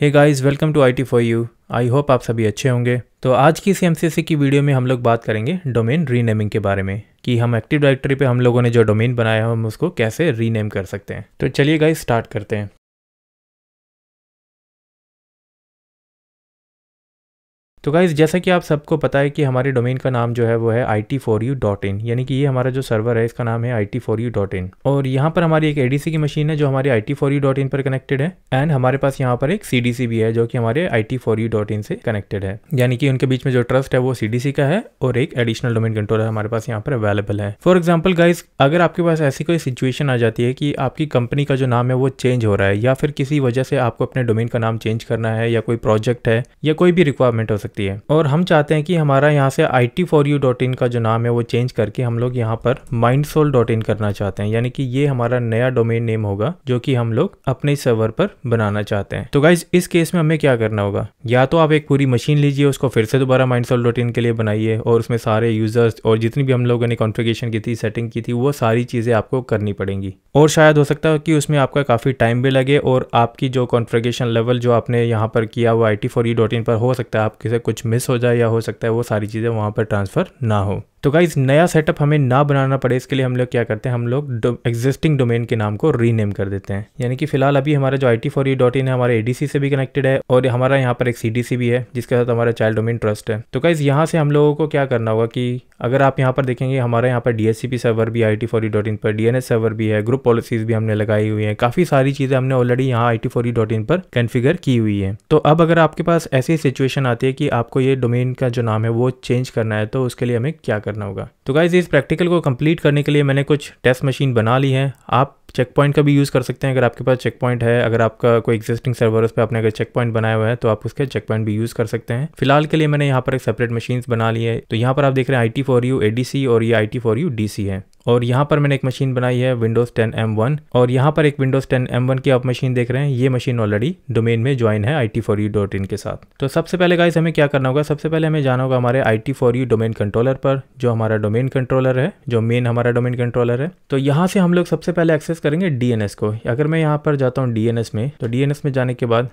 Hey guys welcome to I T for you I hope आप सभी अच्छे होंगे तो आज की इस एमसीसी की वीडियो में हम लोग बात करेंगे डोमेन रीनेमिंग के बारे में कि हम एक्टिव डायरेक्टरी पे हम लोगों ने जो डोमेन बनाया है हम उसको कैसे रीनेम कर सकते हैं तो चलिए गाइस स्टार्ट करते हैं तो गाइज़ जैसा कि आप सबको पता है कि हमारे डोमेन का नाम जो है वो है I T four you dot in यानी कि ये हमारा जो सर्वर है इसका नाम है I T four you dot in और यहाँ पर हमारी एक एडीसी की मशीन है जो हमारे I T four you dot in पर कनेक्टेड है एंड हमारे पास यहाँ पर एक सी डी सी भी है जो कि हमारे I T four you dot in से कनेक्टेड है यानी कि उनके बीच में जो ट्रस्ट है वो सी डी सी का है और एक एडिशनल डोमेन कंट्रोलर हमारे पास यहाँ पर अवेलेबल है फॉर एग्जाम्पल गाइज अगर आपके पास ऐसी कोई सिचुएशन आ जाती है कि आपकी कंपनी का जो नाम है वो चेंज हो रहा है या फिर किसी वजह से आपको अपने डोमेन का नाम चेंज करना है या कोई प्रोजेक्ट है या कोई भी रिक्वायरमेंट हो सकती सकती है और हम चाहते हैं कि हमारा यहाँ से I T for you dot in का जो नाम है वो चेंज करके हम लोग यहाँ पर माइंड सोल डॉट इन करना चाहते हैं यानी कि ये हमारा नया डोमेन नेम होगा जो कि हम लोग अपने सर्वर पर बनाना चाहते हैं तो गाइज इस केस में हमें क्या करना होगा या तो आप एक पूरी मशीन लीजिए उसको फिर से दोबारा माइंड सोल डॉट इन के लिए बनाइए और उसमें सारे यूजर्स और जितनी भी हम लोगों ने कॉन्फिगेशन की थी सेटिंग की थी वो सारी चीज़ें आपको करनी पड़ेंगी और शायद हो सकता है कि उसमें आपका काफ़ी टाइम भी लगे और आपकी जो कॉन्फिगेशन लेवल जो आपने यहाँ पर किया वो I T for you dot in पर हो सकता है आप किसे कुछ मिस हो जाए या हो सकता है वो सारी चीज़ें वहाँ पर ट्रांसफ़र ना हो तो गाइज नया सेटअप हमें ना बनाना पड़े इसके लिए हम लोग क्या करते हैं हम लोग एग्जिस्टिंग डोमेन के नाम को रीनेम कर देते हैं यानी कि फिलहाल अभी हमारा जो I T for dot in है हमारे एडीसी से भी कनेक्टेड है और हमारा यहाँ पर एक सीडीसी भी है जिसके साथ हमारा चाइल्ड डोमेन ट्रस्ट है तो गाइज यहाँ से हम लोगों को क्या करना होगा कि अगर आप यहाँ पर देखेंगे हमारे यहाँ पर डी सर्वर भी आई टी डॉट इन पर डी सर्वर भी है ग्रुप पॉलिसीज भी हमने लगाई हुई है काफ़ी सारी चीज़ें हमने ऑलरेडी यहाँ आई टी फोरी डॉट इन पर कन्फिगर की हुई है तो अब अगर आपके पास ऐसी सिचुएशन आती है कि आपको ये डोमेन का जो नाम है वो चेंज करना है तो उसके लिए हमें क्या करना करना होगा तो गाइज इस प्रैक्टिकल को कंप्लीट करने के लिए मैंने कुछ टेस्ट मशीन बना ली है आप चेक पॉइंट का भी यूज़ कर सकते हैं अगर आपके पास चेक पॉइंट है अगर आपका कोई एग्जिस्टिंग सर्वर उस पर आपने अगर चेक पॉइंट बनाया हुआ है तो आप उसके चेक पॉइंट भी यूज़ कर सकते हैं फिलहाल के लिए मैंने यहाँ पर एक सेपरेट मशीन बना ली है तो यहाँ पर आप देख रहे हैं I T for you A D C और ये I T for you D C है और यहाँ पर मैंने एक मशीन बनाई है विंडोज़ 10 M1 और यहाँ पर एक विंडोज़ 10 M1 की आप मशीन देख रहे हैं ये मशीन ऑलरेडी डोमेन में ज्वाइन है it4u.in के साथ तो सबसे पहले गाइस हमें क्या करना होगा सबसे पहले हमें जाना होगा हमारे it4u डोमेन कंट्रोलर पर जो हमारा डोमेन कंट्रोलर है जो मेन हमारा डोमेन कंट्रोलर है तो यहाँ से हम लोग सबसे पहले एक्सेस करेंगे डी को अगर मैं यहाँ पर जाता हूँ डी में तो डी में जाने के बाद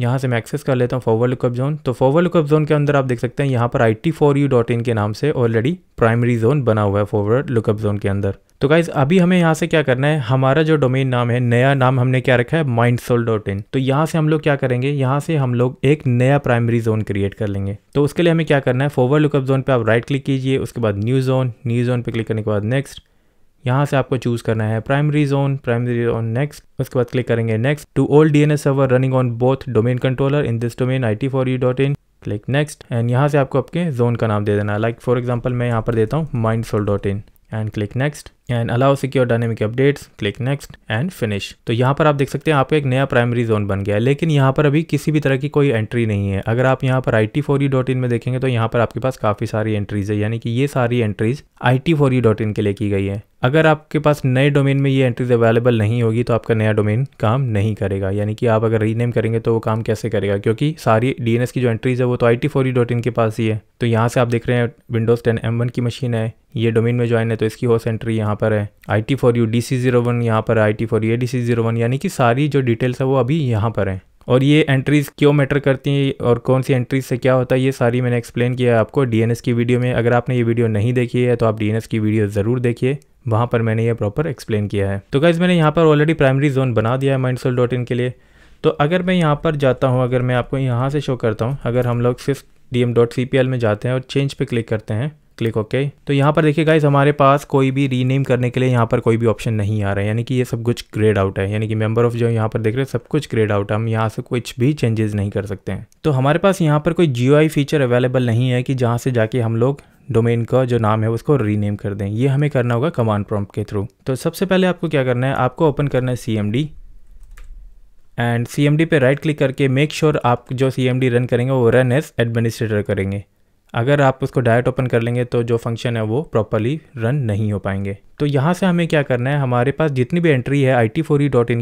यहाँ से मैं एक्सेस कर लेता हूँ फॉरवर्ड लुकअप जोन तो फॉरवर्ड लुकअप जोन के अंदर आप देख सकते हैं यहाँ पर I T for you dot in के नाम से ऑलरेडी प्राइमरी जोन बना हुआ है फॉरवर्ड लुकअप जोन के अंदर तो गाइज अभी हमें यहाँ से क्या करना है हमारा जो डोमेन नाम है नया नाम हमने क्या रखा है माइंड सोल डॉट इन तो यहाँ से हम लोग क्या करेंगे यहाँ से हम लोग एक नया प्राइमरी जोन क्रिएट कर लेंगे तो उसके लिए हमें क्या करना है फॉरवर्ड लुकअप जोन पर आप राइट क्लिक कीजिए उसके बाद न्यू जोन न्यू जोन पे क्लिक करने के बाद नेक्स्ट यहाँ से आपको चूज़ करना है primary zone primary zone next उसके बाद क्लिक करेंगे next to old D N S server running on both domain controller in this domain I T for you dot in click next and यहाँ से आपको आपके zone का नाम दे देना लाइक फॉर एग्जाम्पल मैं यहाँ पर देता हूँ mind dot in and click next and allow secure dynamic updates click next and finish तो यहाँ पर आप देख सकते हैं आपका एक नया प्राइमरी जोन बन गया है लेकिन यहाँ पर अभी किसी भी तरह की कोई एंट्री नहीं है अगर आप यहाँ पर आई टी में देखेंगे तो यहाँ पर आपके पास काफ़ी सारी एंट्रीज है यानी कि ये सारी एंट्रीज आई टी के लिए की गई है अगर आपके पास नए डोमेन में ये एंट्रीज अवेलेबल नहीं होगी तो आपका नया डोमेन काम नहीं करेगा यानी कि आप अगर रीनेम करेंगे तो वो काम कैसे करेगा क्योंकि सारी डीएनएस की जो एंट्रीज है वो तो आई टी के पास ही है तो यहाँ से आप देख रहे हैं विंडोज़ टेन एम वन की मशीन है ये डोमेन में ज्वाइन है तो इसकी होस्ट एंट्री यहाँ यहाँ पर है I T for you D C zero one यहाँ पर है I T for you D C zero one यानी कि सारी जो डिटेल्स है वो अभी यहाँ पर है और ये एंट्रीज़ क्यों मैटर करती हैं और कौन सी एंट्रीज से क्या होता है ये सारी मैंने एक्सप्लेन किया है आपको डीएनएस की वीडियो में अगर आपने ये वीडियो नहीं देखी है तो आप डीएनएस की वीडियो ज़रूर देखिए वहाँ पर मैंने ये प्रॉपर एक्सप्लेन किया है तो गाइज़ मैंने यहाँ पर ऑलरेडी प्राइमरी जोन बना दिया है माइंडसोल डॉट इन के लिए तो अगर मैं यहाँ पर जाता हूँ अगर मैं आपको यहाँ से शो करता हूँ अगर हम लोग सिर्फ D M dot C P L में जाते हैं और चेंज पे क्लिक करते हैं क्लिक ओके तो यहाँ पर देखिए गाइज हमारे पास कोई भी रीनेम करने के लिए यहाँ पर कोई भी ऑप्शन नहीं आ रहा है यानी कि ये सब कुछ ग्रेड आउट है यानी कि मेंबर ऑफ जो यहाँ पर देख रहे हैं सब कुछ ग्रेड आउट है हम यहाँ से कुछ भी चेंजेस नहीं कर सकते हैं तो हमारे पास यहाँ पर कोई जीओआई फीचर अवेलेबल नहीं है कि जहाँ से जाके हम लोग डोमेन का जो नाम है उसको रीनेम कर दें ये हमें करना होगा कमांड प्रॉम्प्ट के थ्रू तो सबसे पहले आपको क्या करना है आपको ओपन करना है C and C M D पर राइट क्लिक करके मेक श्योर sure आप जो सी एम डी रन करेंगे वो रन एज एडमिनिस्ट्रेटर करेंगे अगर आप उसको डायरेक्ट ओपन कर लेंगे तो जो फंक्शन है वो प्रॉपरली रन नहीं हो पाएंगे तो यहाँ से हमें क्या करना है हमारे पास जितनी भी एंट्री है आई टी e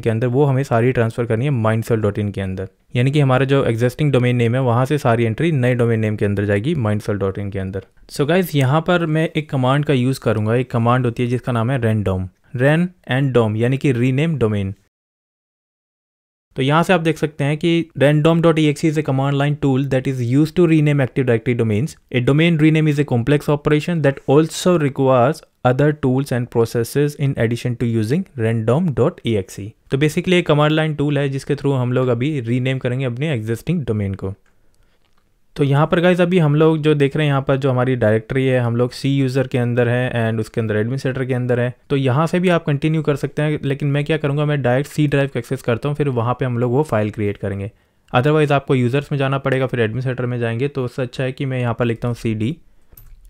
के अंदर वो हमें सारी ट्रांसफ़र करनी है माइंड के अंदर यानी कि हमारा जो एग्जिस्टिंग डोमेन नेम है वहाँ से सारी एंट्री नए डोमेन नेम के अंदर जाएगी माइंड के अंदर सो गाइज यहाँ पर मैं एक कमांड का यूज़ करूँगा एक कमांड होती है जिसका नाम है rendom ren and dom यानी कि रीनेम डोमेन तो यहाँ से आप देख सकते हैं कि rendom dot exe is a command line tool that is use to rename active directory domains a domain rename is a complex operation that also requires other tools and process in addition to using rendom dot exe तो basically एक command line tool है जिसके through हम लोग अभी rename करेंगे अपने existing domain को तो यहाँ पर गाइज अभी हम लोग जो देख रहे हैं यहाँ पर जो हमारी डायरेक्टरी है हम लोग सी यूज़र के अंदर है एंड उसके अंदर एडमिनिस्ट्रेटर के अंदर है तो यहाँ से भी आप कंटिन्यू कर सकते हैं लेकिन मैं क्या करूँगा मैं डायरेक्ट सी ड्राइव को एक्सेस करता हूँ फिर वहाँ पर हम लोग वो फाइल क्रिएट करेंगे अदरवाइज़ आपको यूज़र्स में जाना पड़ेगा फिर एडमिनिस्ट्रेटर में जाएंगे तो उससे अच्छा है कि मैं यहाँ पर लिखता हूँ सी डी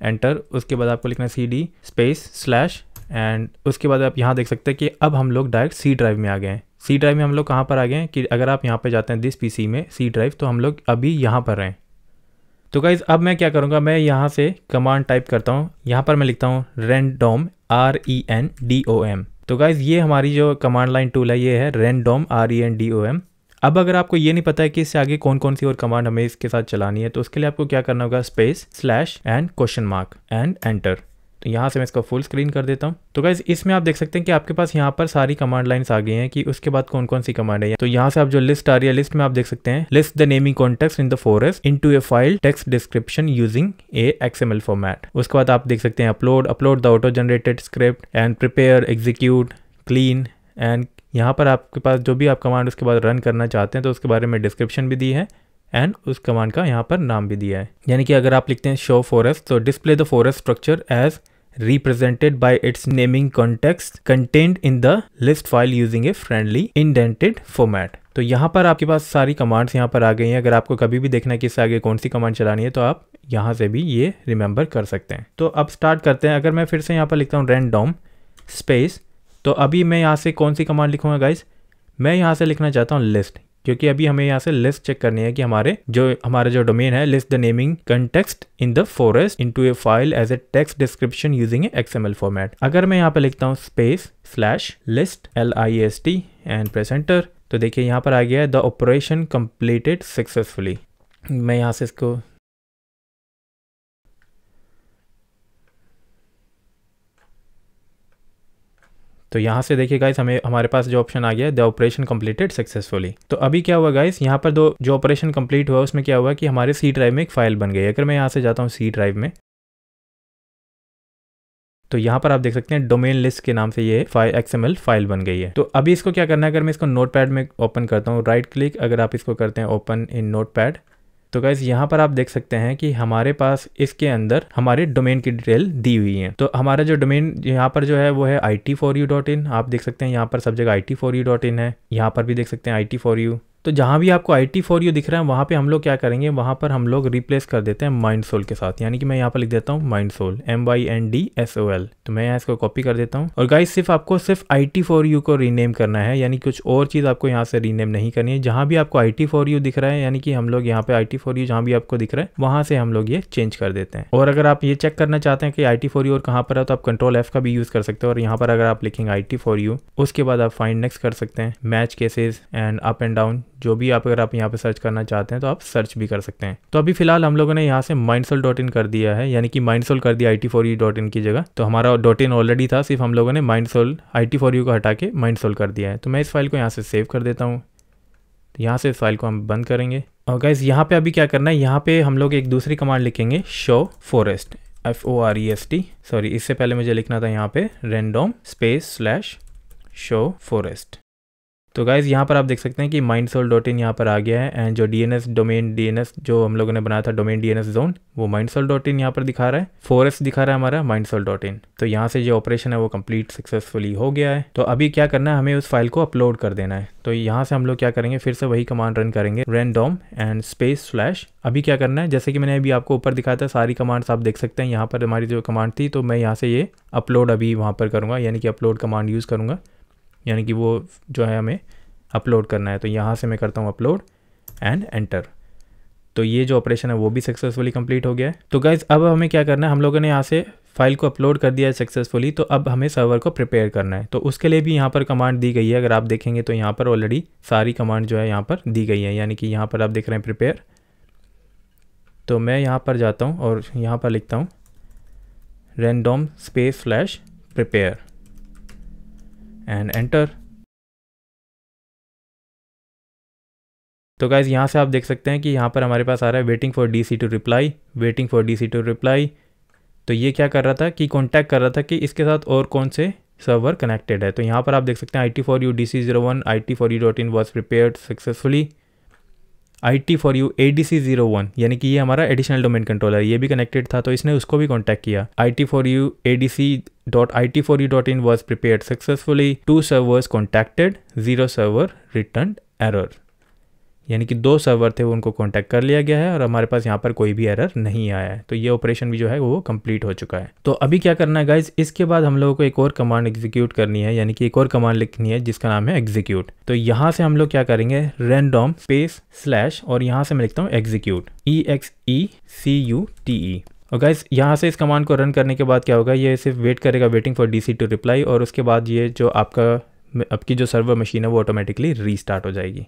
एंटर उसके बाद आपको लिखना है C D space slash and उसके बाद आप यहाँ देख सकते हैं कि अब हम लोग डायरेक्ट सी ड्राइव में आ गए हैं सी ड्राइव में हम लोग कहाँ पर आ गए हैं कि अगर आप यहाँ पर जाते हैं दिस पीसी में सी ड्राइव तो हम लोग अभी यहाँ पर रहें तो गाइज़ अब मैं क्या करूँगा मैं यहाँ से कमांड टाइप करता हूँ यहाँ पर मैं लिखता हूँ rendom R E N D O M तो गाइज़ ये हमारी जो कमांड लाइन टूल है ये है rendom R E N D O M अब अगर आपको ये नहीं पता है कि इससे आगे कौन कौन सी और कमांड हमें इसके साथ चलानी है तो उसके लिए आपको क्या करना होगा space slash and question mark and enter तो यहाँ से मैं इसको फुल स्क्रीन कर देता हूँ तो गाइज इसमें आप देख सकते हैं कि आपके पास यहाँ पर सारी कमांड लाइन्स आ गई हैं कि उसके बाद कौन कौन सी कमांड है तो यहाँ से आप जो लिस्ट आ रही है लिस्ट में आप देख सकते हैं list the naming context in the forest into a file text description using a XML format उसके बाद आप देख सकते हैं upload upload the auto generated script and prepare execute clean and यहाँ पर आपके पास जो भी आप कमांड उसके बाद रन करना चाहते हैं तो उसके बारे में डिस्क्रिप्शन भी दी है एंड उस कमांड का यहाँ पर नाम भी दिया है यानी कि अगर आप लिखते हैं शो फॉरेस्ट तो display the forest structure as represented by its naming context contained in the list file using a friendly indented format. तो यहाँ पर आपके पास सारी कमांड्स यहाँ पर आ गई हैं अगर आपको कभी भी देखना है कि इससे आगे कौन सी कमांड चलानी है तो आप यहाँ से भी ये रिमेंबर कर सकते हैं तो अब स्टार्ट करते हैं अगर मैं फिर से यहाँ पर लिखता हूँ रैंडोम स्पेस तो अभी मैं यहाँ से कौन सी कमांड लिखूँगा गाइज मैं यहाँ से लिखना चाहता हूँ लिस्ट क्योंकि अभी हमें यहाँ से लिस्ट चेक करनी है कि हमारे जो हमारा जो डोमेन है list the naming context in the forest into a file as a text description using X M format अगर मैं यहाँ पे लिखता हूँ space slash list L I S T and press enter तो देखिए यहाँ पर आ गया है द ऑपरेशन कम्प्लीटेड सक्सेसफुली मैं यहाँ से इसको तो यहाँ से देखिए गाइस हमें हमारे पास जो ऑप्शन आ गया है द ऑपरेशन कंप्लीटेड सक्सेसफुली तो अभी क्या हुआ गाइस यहाँ पर दो जो ऑपरेशन कंप्लीट हुआ उसमें क्या हुआ कि हमारे सी ड्राइव में एक फाइल बन गई अगर मैं यहाँ से जाता हूँ सी ड्राइव में तो यहाँ पर आप देख सकते हैं डोमेन लिस्ट के नाम से ये फाइल एक्सएमएल फाइल बन गई है तो अभी इसको क्या करना है अगर मैं इसको नोटपैड में ओपन करता हूँ राइट क्लिक अगर आप इसको करते हैं ओपन इन नोटपैड तो गाइज यहाँ पर आप देख सकते हैं कि हमारे पास इसके अंदर हमारे डोमेन की डिटेल दी हुई है तो हमारा जो डोमेन यहाँ पर जो है वो है I T for you dot in आप देख सकते हैं यहाँ पर सब जगह I T U dot in है यहाँ पर भी देख सकते हैं आई टी फॉर यू तो जहाँ भी आपको आई टी फॉर यू दिख रहा है वहाँ पे हम लोग क्या करेंगे वहाँ पर हम लोग रिप्लेस कर देते हैं माइंड सोल के साथ यानी कि मैं यहाँ पर लिख देता हूँ mind soul M Y N D S O L तो मैं यहाँ इसको कॉपी कर देता हूँ और गाइस सिर्फ आपको सिर्फ आई टी फॉर यू को रीनेम करना है यानी कुछ और चीज़ आपको यहाँ से रीनेम नहीं करनी है जहाँ भी आपको आई टी फॉर यू दिख रहा है यानी कि हम लोग यहाँ पे आई टी फॉर यू जहाँ भी आपको दिख रहा है वहाँ से हम लोग ये चेंज कर देते हैं और अगर आप ये चेक करना चाहते हैं कि आई टी फॉर यू और कहाँ पर है तो आप कंट्रोल एफ का भी यूज़ कर सकते हो और यहाँ पर अगर आप लिखेंगे आई टी फॉर यू उसके बाद आप फाइंड नेक्स्ट कर सकते हैं match cases and up and down जो भी आप अगर आप यहाँ पे सर्च करना चाहते हैं तो आप सर्च भी कर सकते हैं तो अभी फिलहाल हम लोगों ने यहाँ से माइंडसोल डॉट इन कर दिया है यानी कि माइंडसोल कर दिया I T for you dot in की जगह तो हमारा डॉट इन ऑलरेडी था सिर्फ हम लोगों ने mind soul I T for U को हटा के माइंडसोल कर दिया है तो मैं इस फाइल को यहाँ से सेव कर देता हूँ तो यहाँ से इस फाइल को हम बंद करेंगे और गाइज यहाँ पे अभी क्या करना है यहाँ पे हम लोग एक दूसरी कमांड लिखेंगे show forest F O R E S T sorry इससे पहले मुझे लिखना था यहाँ पे rendom space slash show forest तो गाइज़ यहाँ पर आप देख सकते हैं कि माइंड सोल डॉट इन यहाँ पर आ गया है एंड जो D N S domain D N S जो हम लोगों ने बनाया था domain D N S zone वो माइंड सोल डॉट इन यहाँ पर दिखा रहा है फॉरेस्ट दिखा रहा है हमारा माइंड सोल डॉट इन तो यहाँ से जो ऑपरेशन है वो कंप्लीट सक्सेसफुली हो गया है तो अभी क्या करना है हमें उस फाइल को अपलोड कर देना है तो यहाँ से हम लोग क्या करेंगे फिर से वही कमांड रन करेंगे रेंडोम एंड स्पेस स्लैश अभी क्या करना है जैसे कि मैंने अभी आपको ऊपर दिखाया था सारी कमांड्स आप देख सकते हैं यहाँ पर हमारी जो कमांड थी तो मैं यहाँ से ये अपलोड अभी वहाँ पर करूँगा यानी कि अपलोड कमांड यूज़ करूँगा यानी कि वो जो है हमें अपलोड करना है तो यहाँ से मैं करता हूँ अपलोड एंड एंटर तो ये जो ऑपरेशन है वो भी सक्सेसफुली कंप्लीट हो गया है तो गाइज अब हमें क्या करना है हम लोगों ने यहाँ से फाइल को अपलोड कर दिया है सक्सेसफुली तो अब हमें सर्वर को प्रिपेयर करना है तो उसके लिए भी यहाँ पर कमांड दी गई है अगर आप देखेंगे तो यहाँ पर ऑलरेडी सारी कमांड जो है यहाँ पर दी गई है यानी कि यहाँ पर आप देख रहे हैं प्रिपेयर तो मैं यहाँ पर जाता हूँ और यहाँ पर लिखता हूँ rendom space slash prepare and enter तो गाइज़ यहाँ से आप देख सकते हैं कि यहाँ पर हमारे पास आ रहा है waiting for D C to reply waiting for D C to reply तो ये क्या कर रहा था कि कॉन्टैक्ट कर रहा था कि इसके साथ और कौन से सर्वर कनेक्टेड है तो यहाँ पर आप देख सकते हैं I T for you D C zero one I T for you dot in was prepare successfully I T for you A D C zero one यानी कि ये हमारा एडिशनल डोमेन कंट्रोलर ये भी कनेक्टेड था तो इसने उसको भी कॉन्टैक्ट किया I T for you A D C dot I T for you dot in was prepare successfully two servers contacted zero server return error यानी कि दो सर्वर थे वो उनको कॉन्टैक्ट कर लिया गया है और हमारे पास यहाँ पर कोई भी एरर नहीं आया है तो ये ऑपरेशन भी जो है वो कंप्लीट हो चुका है तो अभी क्या करना है गाइज इसके बाद हम लोगों को एक और कमांड एग्जीक्यूट करनी है यानी कि एक और कमांड लिखनी है जिसका नाम है एग्जीक्यूट तो यहाँ से हम लोग क्या करेंगे रेंडोम स्पेस स्लैश और यहाँ से मैं लिखता हूँ execute E X E C U T E और गाइज यहाँ से इस कमांड को रन करने के बाद क्या होगा ये सिर्फ वेट करेगा waiting for D to reply और उसके बाद ये जो आपका आपकी जो सर्वर मशीन है वो ऑटोमेटिकली रीस्टार्ट हो जाएगी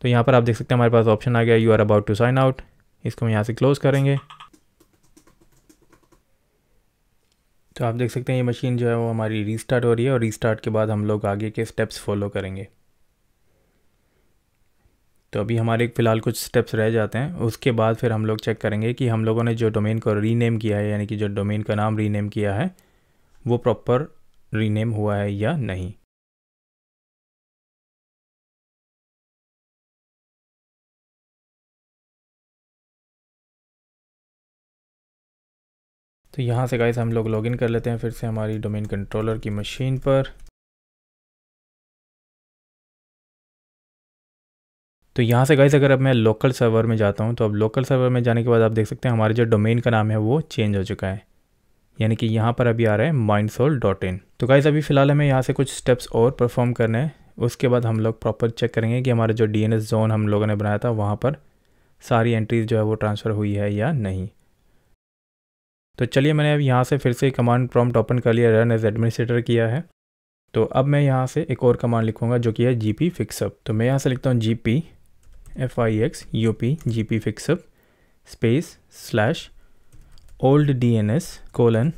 तो यहाँ पर आप देख सकते हैं हमारे पास ऑप्शन आ गया you are about to sign out इसको हम यहाँ से क्लोज़ करेंगे तो आप देख सकते हैं ये मशीन जो है वो हमारी रीस्टार्ट हो रही है और रीस्टार्ट के बाद हम लोग आगे के स्टेप्स फॉलो करेंगे तो अभी हमारे फ़िलहाल कुछ स्टेप्स रह जाते हैं उसके बाद फिर हम लोग चेक करेंगे कि हम लोगों ने जो डोमेन को रीनेम किया है यानी कि जो डोमेन का नाम रीनेम किया है वो प्रॉपर रीनेम हुआ है या नहीं तो यहाँ से गाइस हम लोग लॉगिन कर लेते हैं फिर से हमारी डोमेन कंट्रोलर की मशीन पर तो यहाँ से गाइस अगर अब मैं लोकल सर्वर में जाता हूँ तो अब लोकल सर्वर में जाने के बाद आप देख सकते हैं हमारे जो डोमेन का नाम है वो चेंज हो चुका है यानी कि यहाँ पर अभी आ रहा है माइंड सोल डॉट इन तो गाइस अभी फ़िलहाल हमें यहाँ से कुछ स्टेप्स और परफॉर्म करने हैं उसके बाद हम लोग प्रॉपर चेक करेंगे कि हमारा जो डी जोन हम लोगों ने बनाया था वहाँ पर सारी एंट्रीज़ जो है वो ट्रांसफ़र हुई है या नहीं तो चलिए मैंने अब यहाँ से फिर से कमांड प्रॉम्प्ट ओपन कर लिया रन एज एडमिनिस्ट्रेटर किया है तो अब मैं यहाँ से एक और कमांड लिखूँगा जो कि है जी पी फिक्सअप तो मैं यहाँ से लिखता हूँ G P F I X U P G P fix up space slash old D N S colon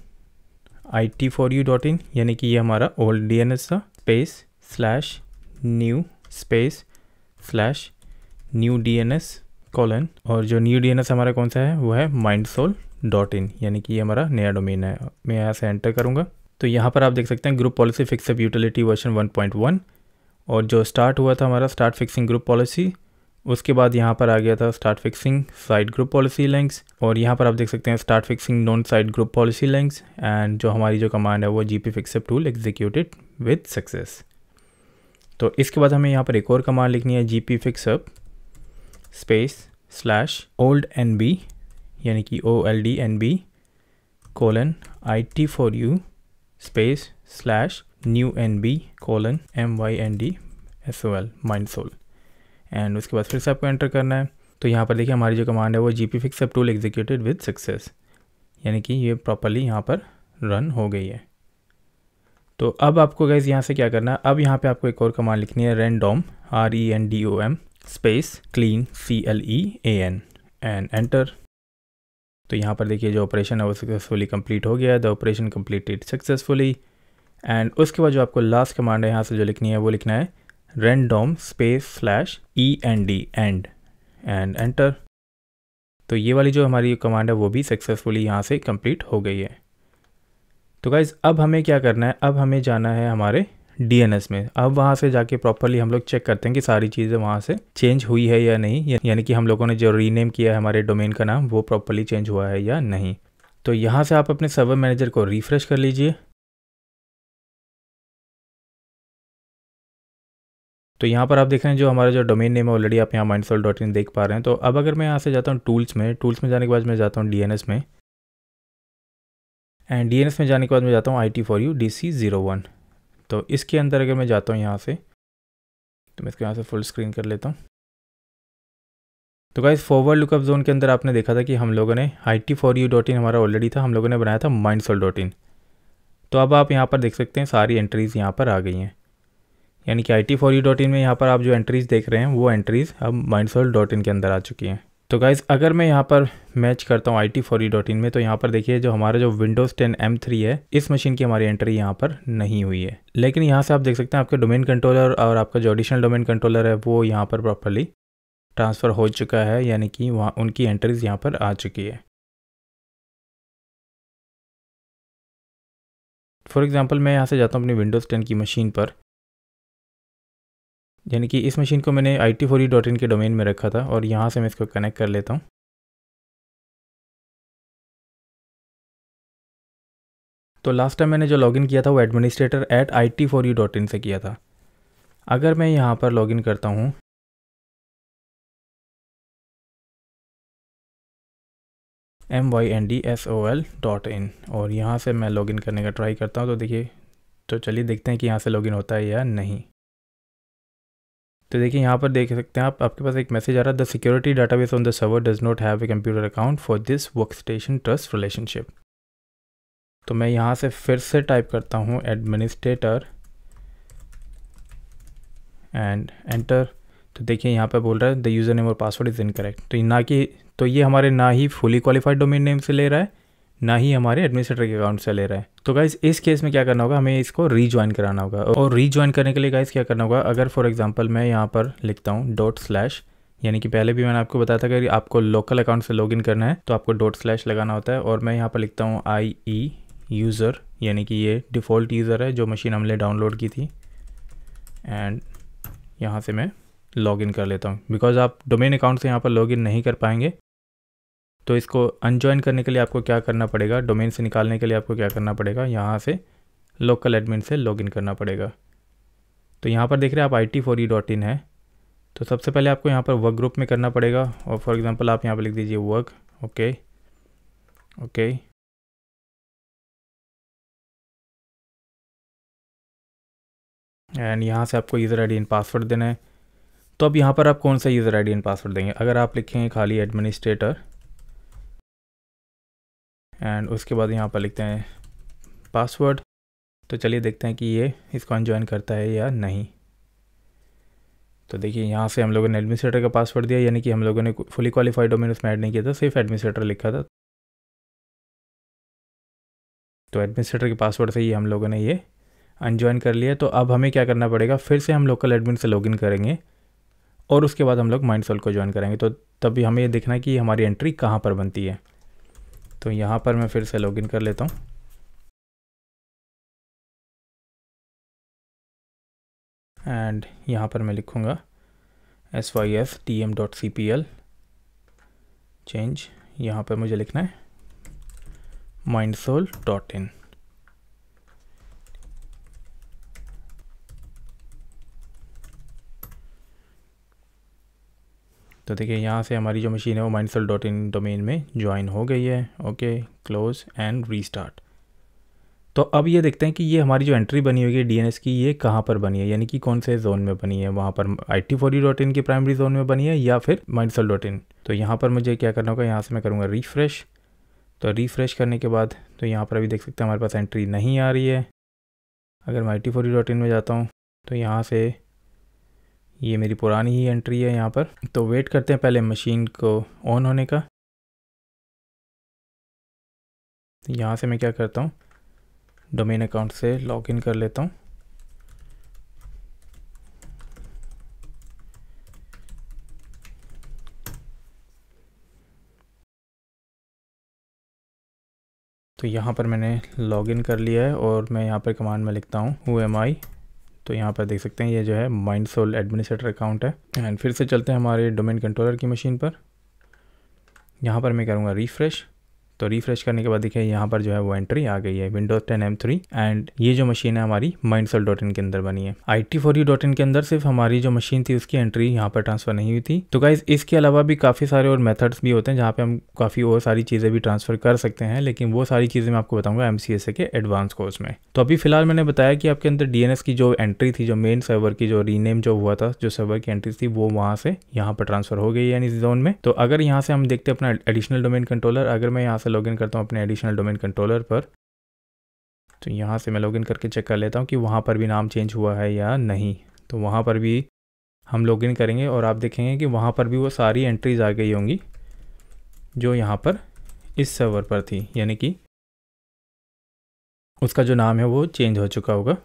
I T for you dot in यानी कि ये हमारा ओल्ड डी एन एस था space slash new space slash new D N S colon और जो new D N S हमारा कौन सा है वो है माइंड सोल डॉट इन यानी कि ये हमारा नया डोमेन है मैं यहाँ से एंटर करूँगा तो यहाँ पर आप देख सकते हैं group policy fix up utility version 1.1 और जो स्टार्ट हुआ था हमारा स्टार्ट फिक्सिंग ग्रुप पॉलिसी उसके बाद यहाँ पर आ गया था start fixing side group policy links और यहाँ पर आप देख सकते हैं start fixing non side group policy links and जो हमारी जो कमांड है वो G P fix up tool executed with success तो इसके बाद हमें यहाँ पर एक और कमांड लिखनी है G P fix up space slash old N B यानी कि O L D N B colon I T for U space slash new N B colon M Y N D S O L mind soul and उसके बाद फिर से आपको enter करना है तो यहाँ पर देखिए हमारी जो कमांड है वो G P fix up tool executed with success यानी कि ये प्रॉपरली यहाँ पर रन हो गई है तो अब आपको गैस यहाँ से क्या करना है अब यहाँ पे आपको एक और कमांड लिखनी है rendom R E N D O M space clean C L E A N and enter तो यहाँ पर देखिए जो ऑपरेशन है वो सक्सेसफुली कम्प्लीट हो गया है the operation completed successfully and उसके बाद जो आपको लास्ट कमांड है यहाँ से जो लिखनी है वो लिखना है rendom space slash E N D and and enter तो ये वाली जो हमारी कमांड है वो भी सक्सेसफुली यहाँ से कम्प्लीट हो गई है तो गाइज़ अब हमें क्या करना है अब हमें जाना है हमारे डीएनएस में अब वहाँ से जाके प्रॉपरली हम लोग चेक करते हैं कि सारी चीज़ें वहाँ से चेंज हुई है या नहीं यानी कि हम लोगों ने जो रीनेम किया है हमारे डोमेन का नाम वो प्रॉपरली चेंज हुआ है या नहीं तो यहाँ से आप अपने सर्वर मैनेजर को रिफ्रेश कर लीजिए तो यहाँ पर आप देख रहे हैं जो हमारा जो डोमेन नेम है ऑलरेडी आप यहाँ माइंडसोल डॉट इन देख पा रहे हैं तो अब अगर मैं यहाँ से जाता हूँ टूल्स में टूल्स में जाने के बाद मैं जाता हूँ डीएनएस में एंड डीएनएस में जाने के बाद मैं जाता हूँ I T for you D C zero one तो इसके अंदर अगर मैं जाता हूँ यहाँ से तो मैं इसको यहाँ से फुल स्क्रीन कर लेता हूँ तो गाइज फॉरवर्ड लुकअप जोन के अंदर आपने देखा था कि हम लोगों ने I T for you dot in हमारा ऑलरेडी था हम लोगों ने बनाया था माइंड सोल डॉट इन तो अब आप यहाँ पर देख सकते हैं सारी एंट्रीज़ यहाँ पर आ गई हैं यानी कि I T for you dot in में यहाँ पर आप जो एंट्रीज़ देख रहे हैं वो एंट्रीज़ अब माइंड सोल डॉट इन के अंदर आ चुकी हैं तो गाइज़ अगर मैं यहाँ पर मैच करता हूँ आई टी डॉट इन में तो यहाँ पर देखिए जो हमारा जो विंडोज़ टेन एम थ्री है इस मशीन की हमारी एंट्री यहाँ पर नहीं हुई है लेकिन यहाँ से आप देख सकते हैं आपके डोमेन कंट्रोलर और आपका जो एडिशनल डोमेन कंट्रोलर है वो यहाँ पर प्रॉपरली ट्रांसफ़र हो चुका है यानी कि वहाँ उनकी एंट्रीज यहाँ पर आ चुकी है फॉर एग्ज़ाम्पल मैं यहाँ से जाता हूँ अपनी विंडोज़ टेन की मशीन पर यानी कि इस मशीन को मैंने आई टी फोरी डॉट इन के डोमेन में रखा था और यहाँ से मैं इसको कनेक्ट कर लेता हूँ तो लास्ट टाइम मैंने जो लॉगिन किया था वो administrator at I T four you dot in से किया था अगर मैं यहाँ पर लॉगिन करता हूँ M Y N D S O L dot in और यहाँ से मैं लॉगिन करने का ट्राई करता हूँ तो देखिए तो चलिए देखते हैं कि यहाँ से लॉगिन होता है या नहीं तो देखिए यहाँ पर देख सकते हैं आप आपके पास एक मैसेज आ रहा है the security database on the server does not have a computer account for this workstation trust relationship तो मैं यहाँ से फिर से टाइप करता हूँ एडमिनिस्ट्रेटर एंड एंटर तो देखिए यहाँ पर बोल रहा है द यूज़र नेम और पासवर्ड इज़ इनकरेक्ट तो ना कि तो ये हमारे ना ही फुली क्वालिफाइड डोमेन नेम से ले रहा है ना ही हमारे एडमिनिस्ट्रेटर के अकाउंट से ले रहा है तो गाइज इस केस में क्या करना होगा हमें इसको रीज्वाइन कराना होगा और रीज्वाइन करने के लिए गाइज क्या करना होगा अगर फॉर एग्जाम्पल मैं यहाँ पर लिखता हूँ डॉट स्लैश यानी कि पहले भी मैंने आपको बताया था कि आपको लोकल अकाउंट से लॉगिन करना है तो आपको डॉट स्लैश लगाना होता है और मैं यहाँ पर लिखता हूँ आई ई यूज़र यानी कि ये डिफ़ॉल्ट यूज़र है जो मशीन हमने डाउनलोड की थी एंड यहाँ से मैं लॉगिन कर लेता हूँ बिकॉज आप डोमेन अकाउंट से यहाँ पर लॉगिन नहीं कर पाएंगे तो इसको अनजॉइन करने के लिए आपको क्या करना पड़ेगा डोमेन से निकालने के लिए आपको क्या करना पड़ेगा यहाँ से लोकल एडमिन से लॉगिन करना पड़ेगा तो यहाँ पर देख रहे हैं आप I T for E dot in है तो सबसे पहले आपको यहाँ पर वर्क ग्रुप में करना पड़ेगा और फॉर एग्ज़ाम्पल आप यहाँ पर लिख दीजिए वर्क ओके ओके एंड यहाँ से आपको यूज़र आई एंड पासवर्ड देना है तो अब यहाँ पर आप कौन सा यूज़र आई एंड पासवर्ड देंगे अगर आप लिखेंगे खाली एडमिनिस्ट्रेटर एंड उसके बाद यहाँ पर लिखते हैं पासवर्ड तो चलिए देखते हैं कि ये इसको अनजॉइन करता है या नहीं तो देखिए यहाँ से हम लोगों ने एडमिनिस्ट्रेटर का पासवर्ड दिया यानी कि हम लोगों ने फुली क्वालिफाइड डोमेन उसमें ऐड नहीं किया था सिर्फ एडमिनिस्ट्रेटर लिखा था तो एडमिनिस्ट्रेटर के पासवर्ड से ही हम लोगों ने ये अनजॉइन कर लिया तो अब हमें क्या करना पड़ेगा फिर से हम लोकल एडमिन से लॉगिन करेंगे और उसके बाद हम लोग माइंड को ज्वाइन करेंगे तो तभी हमें ये देखना है कि हमारी एंट्री कहाँ पर बनती है तो यहाँ पर मैं फिर से लॉगिन कर लेता हूँ एंड यहाँ पर मैं लिखूँगा S Y S T M dot C P L change यहाँ पर मुझे लिखना है माइंड डॉट इन तो देखिए यहाँ से हमारी जो मशीन है वो माइंडसल डॉट इन डोमेन में ज्वाइन हो गई है ओके क्लोज एंड रीस्टार्ट तो अब ये देखते हैं कि ये हमारी जो एंट्री बनी हुई है डीएनएस की ये कहाँ पर बनी है यानी कि कौन से जोन में बनी है वहाँ पर आई टी फोरी डॉट इन की प्राइमरी जोन में बनी है या फिर माइंडसल डॉट इन तो यहाँ पर मुझे क्या करना होगा यहाँ से मैं करूँगा रिफ्रेश तो रिफ्रेश करने के बाद तो यहाँ पर अभी देख सकते हैं हमारे पास एंट्री नहीं आ रही है अगर मैं आई टी फोरी डॉट इन में जाता हूँ तो यहाँ से ये मेरी पुरानी ही एंट्री है यहाँ पर तो वेट करते हैं पहले मशीन को ऑन होने का तो यहाँ से मैं क्या करता हूँ डोमेन अकाउंट से लॉगिन कर लेता हूँ तो यहाँ पर मैंने लॉगिन कर लिया है और मैं यहाँ पर कमांड में लिखता हूँ हु एम आई तो यहाँ पर देख सकते हैं ये जो है माइंड सोल एडमिनिस्ट्रेटर अकाउंट है एंड फिर से चलते हैं हमारे डोमेन कंट्रोलर की मशीन पर यहाँ पर मैं करूँगा रिफ्रेश तो रिफ्रेश करने के बाद देखिए यहाँ पर जो है वो एंट्री आ गई है Windows ten M three and ये जो मशीन है हमारी माइंड डॉट इन के अंदर बनी है I T four you dot in के अंदर सिर्फ हमारी जो मशीन थी उसकी एंट्री यहाँ पर ट्रांसफर नहीं हुई थी तो गाइज इसके अलावा भी काफ़ी सारे और मेथड्स भी होते हैं जहाँ पे हम काफ़ी और सारी चीज़ें भी ट्रांसफर कर सकते हैं लेकिन वो सारी चीज़ें मैं आपको बताऊंगा एम के एडवांस कोर्स में तो अभी फिलहाल मैंने बताया कि आपके अंदर डी की जो एंट्री थी जो मेन सर्वर की जो रीनेम जो हुआ था जो सर्वर की एंट्री थी वो वहाँ से यहाँ पर ट्रांसफर हो गई है जोन में तो अगर यहाँ से हम देखते अपना एडिशनल डोमेन कंट्रोलर अगर मैं यहाँ से से लॉगिन करता हूँ अपने एडिशनल डोमेन कंट्रोलर पर तो यहाँ से मैं लॉगिन करके चेक कर लेता हूँ कि वहाँ पर भी नाम चेंज हुआ है या नहीं तो वहाँ पर भी हम लॉगिन करेंगे और आप देखेंगे कि वहाँ पर भी वो सारी एंट्रीज आ गई होंगी जो यहाँ पर इस सर्वर पर थी यानी कि उसका जो नाम है वो चेंज हो चुका होगा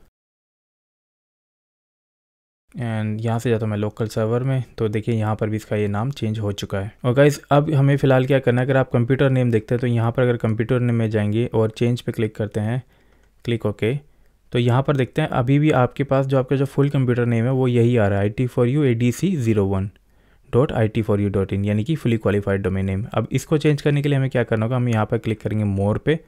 एंड यहाँ से जाता हूँ मैं लोकल सर्वर में तो देखिए यहाँ पर भी इसका ये नाम चेंज हो चुका है और गाइज अब हमें फ़िलहाल क्या करना है अगर आप कंप्यूटर नेम देखते हैं तो यहाँ पर अगर कंप्यूटर नेम में जाएंगे और चेंज पे क्लिक करते हैं क्लिक ओके तो यहाँ पर देखते हैं अभी भी आपके पास जो आपका जो फुल कंप्यूटर नेम है वो यही आ रहा है I T for you A D C zero one dot I T U dot in यानी कि फुली क्वालिफाइड डोमेन नेम अब इसको चेंज करने के लिए हमें क्या करना होगा हम यहाँ पर क्लिक करेंगे मोर पे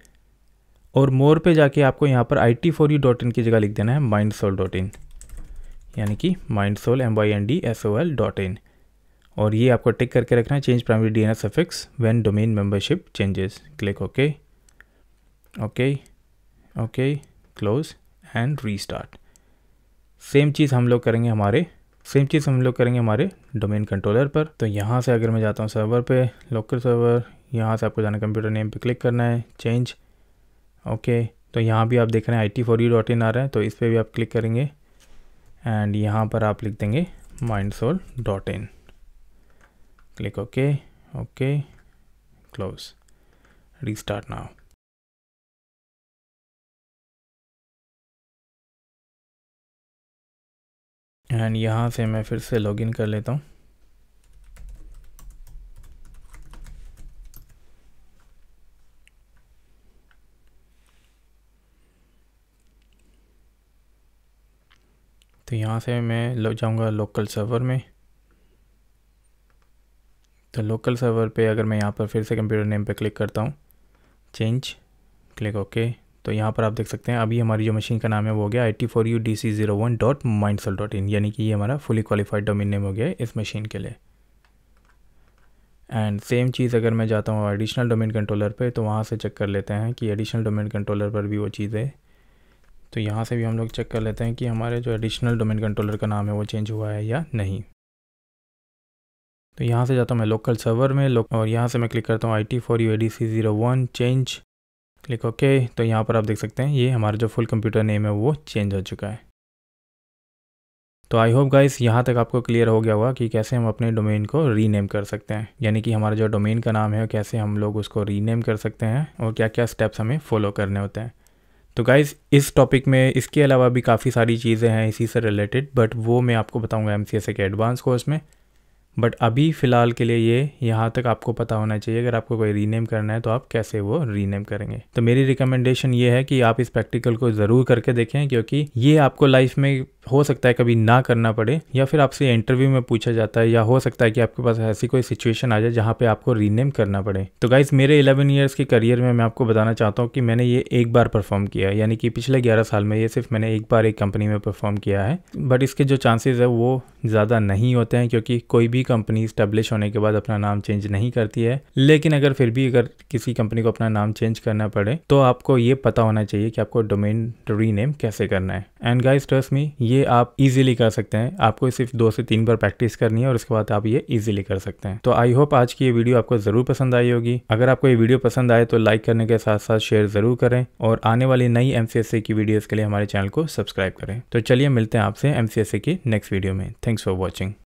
और मोर पे जाके आपको यहाँ पर I T U dot in की जगह लिख देना है माइंड डॉट इन यानी कि mind soul M Y N D S O L dot in और ये आपको टिक करके रखना है change primary D N S suffix when domain membership changes click okay okay okay close and restart same चीज़ हम लोग करेंगे हमारे सेम चीज़ हम लोग करेंगे हमारे डोमेन कंट्रोलर पर तो यहाँ से अगर मैं जाता हूँ सर्वर पे लोकल सर्वर यहाँ से आपको जाना कंप्यूटर नेम पे क्लिक करना है चेंज ओके तो यहाँ भी आप देख रहे हैं I T four you dot in आ रहा है तो इस पर भी आप क्लिक करेंगे एंड यहाँ पर आप लिख देंगे mind soul dot in click okay okay close restart now and यहाँ से मैं फिर से लॉगिन कर लेता हूँ तो यहाँ से मैं लो जाऊँगा लोकल सर्वर में तो लोकल सर्वर पे अगर मैं यहाँ पर फिर से कंप्यूटर नेम पे क्लिक करता हूँ चेंज क्लिक ओके तो यहाँ पर आप देख सकते हैं अभी हमारी जो मशीन का नाम है वो हो गया I T four U D C zero one dot mind soul dot in यानी कि ये हमारा फुली क्वालिफाइड डोमेन नेम हो गया है इस मशीन के लिए एंड सेम चीज़ अगर मैं जाता हूँ एडिशनल डोमेन कंट्रोलर पे तो वहाँ से चेक कर लेते हैं कि एडिशनल डोमेन कंट्रोलर पर भी वो चीज़ें तो यहाँ से भी हम लोग चेक कर लेते हैं कि हमारे जो एडिशनल डोमेन कंट्रोलर का नाम है वो चेंज हुआ है या नहीं तो यहाँ से जाता हूँ मैं लोकल सर्वर में लो, और यहाँ से मैं क्लिक करता हूँ I T for you A D C zero one change click okay तो यहाँ पर आप देख सकते हैं ये हमारा जो फुल कंप्यूटर नेम है वो चेंज हो चुका है तो आई होप गाइस यहाँ तक आपको क्लियर हो गया होगा कि कैसे हम अपने डोमेन को रीनेम कर सकते हैं यानी कि हमारा जो डोमेन का नाम है कैसे हम लोग उसको रीनेम कर सकते हैं और क्या क्या स्टेप्स हमें फॉलो करने होते हैं तो गाइज़ इस टॉपिक में इसके अलावा भी काफ़ी सारी चीज़ें हैं इसी से रिलेटेड बट वो मैं आपको बताऊंगा एम के एडवांस कोर्स में बट अभी फ़िलहाल के लिए ये यहाँ तक आपको पता होना चाहिए अगर आपको कोई रीनेम करना है तो आप कैसे वो रीनेम करेंगे तो मेरी रिकमेंडेशन ये है कि आप इस प्रैक्टिकल को ज़रूर करके देखें क्योंकि ये आपको लाइफ में हो सकता है कभी ना करना पड़े या फिर आपसे इंटरव्यू में पूछा जाता है या हो सकता है कि आपके पास ऐसी कोई सिचुएशन आ जाए जहाँ पे आपको रीनेम करना पड़े तो गाइज मेरे इलेवन ईयर्स के करियर में मैं आपको बताना चाहता हूँ कि मैंने ये एक बार परफॉर्म किया है यानी कि पिछले ग्यारह साल में ये सिर्फ मैंने एक बार एक कंपनी में परफॉर्म किया है बट इसके जो चांसेज है वो ज़्यादा नहीं होते हैं क्योंकि कोई भी कंपनी स्टेब्लिश होने के बाद अपना नाम चेंज नहीं करती है लेकिन अगर फिर भी अगर किसी कंपनी को अपना नाम चेंज करना पड़े तो आपको ये पता होना चाहिए कि आपको डोमेन रीनेम कैसे करना है एंड गाइस ट्रस्ट मी ये आप इजीली कर सकते हैं आपको सिर्फ दो से तीन बार प्रैक्टिस करनी है और उसके बाद आप ये इजीली कर सकते हैं तो आई होप आज की ये वीडियो आपको जरूर पसंद आई होगी अगर आपको ये वीडियो पसंद आए तो लाइक करने के साथ साथ शेयर जरूर करें और आने वाली नई एम की वीडियोज़ के लिए हमारे चैनल को सब्सक्राइब करें तो चलिए मिलते हैं आपसे एम की नेक्स्ट वीडियो में थैंक्स फॉर वॉचिंग